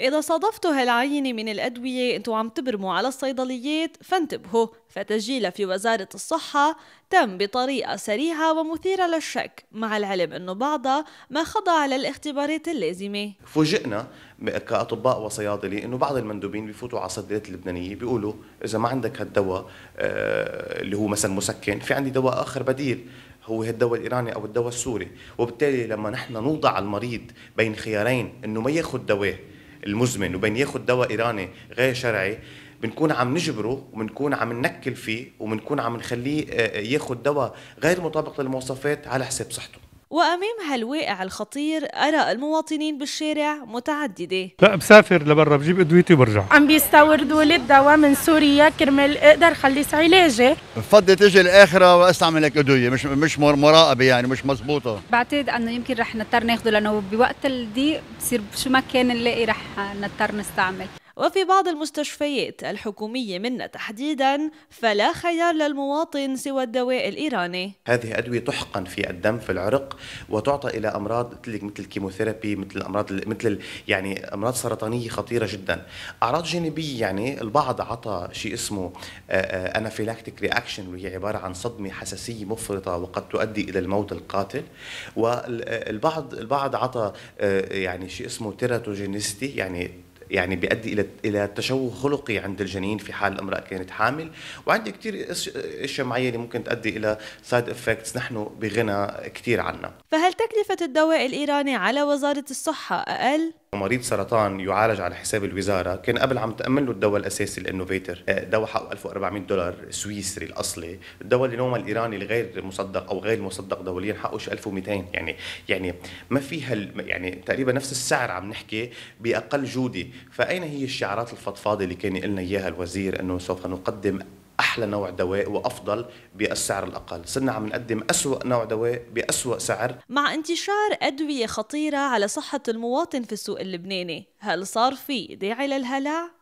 إذا صادفتوا هالعينة من الأدوية أنتوا عم تبرموا على الصيدليات فانتبهوا فتسجيلها في وزارة الصحة تم بطريقة سريعة ومثيرة للشك مع العلم أنه بعضها ما خضع للاختبارات اللازمة فوجئنا كأطباء وصيادلي أنه بعض المندوبين بيفوتوا على الصيدليات اللبنانية بيقولوا إذا ما عندك هالدواء آه، اللي هو مثلا مسكن في عندي دواء آخر بديل هو الدواء الايراني او الدواء السوري وبالتالي لما نحن نوضع المريض بين خيارين انه ما ياخذ دواء المزمن وبين ياخذ دواء ايراني غير شرعي بنكون عم نجبره وبنكون عم ننكل فيه وبنكون عم نخليه آه، آه، ياخذ دواء غير مطابق للمواصفات على حساب صحته وأمام هالواقع الخطير أرى المواطنين بالشارع متعددة لا بسافر لبرا بجيب أدويتي وبرجع عم بيستوردوا لي الدواء من سوريا كرمال أقدر خلص علاجي بفضل تجي الآخرة وأستعمل لك أدوية مش مش مراقبة يعني مش مزبوطة بعتقد أنه يمكن رح نضطر ناخده لأنه بوقت الضيق بصير شو ما كان نلاقي رح نضطر نستعمل وفي بعض المستشفيات الحكومية منا تحديدا فلا خيار للمواطن سوى الدواء الإيراني هذه أدوية تحقن في الدم في العرق وتعطى إلى أمراض مثل الكيموثيرابي مثل الأمراض مثل يعني أمراض سرطانية خطيرة جدا أعراض جانبية يعني البعض عطى شيء اسمه أنافيلاكتيك آه، آه، رياكشن وهي عبارة عن صدمة حساسية مفرطة وقد تؤدي إلى الموت القاتل والبعض آه، البعض عطى يعني شيء اسمه تيراتوجينيستي يعني يعني بيؤدي الى الى تشوه خلقي عند الجنين في حال الامراه كانت حامل وعندي كثير اشياء معينه ممكن تؤدي الى سايد افكتس نحن بغنى كثير عنها فهل تكلفه الدواء الايراني على وزاره الصحه اقل مريض سرطان يعالج على حساب الوزاره كان قبل عم تامن له الدواء الاساسي الانوفيتر آه، دواء حقه 1400 دولار سويسري الاصلي الدواء اللي اليوم الايراني الغير مصدق او غير مصدق دوليا حقه 1200 يعني يعني ما فيها يعني تقريبا نفس السعر عم نحكي باقل جوده فاين هي الشعارات الفضفاضه اللي كان قلنا اياها الوزير انه سوف نقدم احلى نوع دواء وافضل بالسعر الاقل صرنا عم نقدم اسوا نوع دواء باسوا سعر مع انتشار ادويه خطيره على صحه المواطن في السوق اللبناني هل صار في داعي للهلع